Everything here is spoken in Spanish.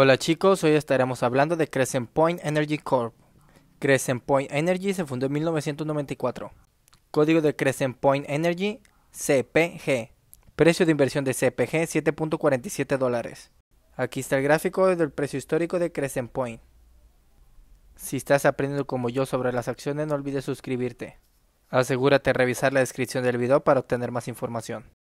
Hola chicos, hoy estaremos hablando de Crescent Point Energy Corp. Crescent Point Energy se fundó en 1994. Código de Crescent Point Energy CPG. Precio de inversión de CPG 7.47 dólares. Aquí está el gráfico del precio histórico de Crescent Point. Si estás aprendiendo como yo sobre las acciones, no olvides suscribirte. Asegúrate de revisar la descripción del video para obtener más información.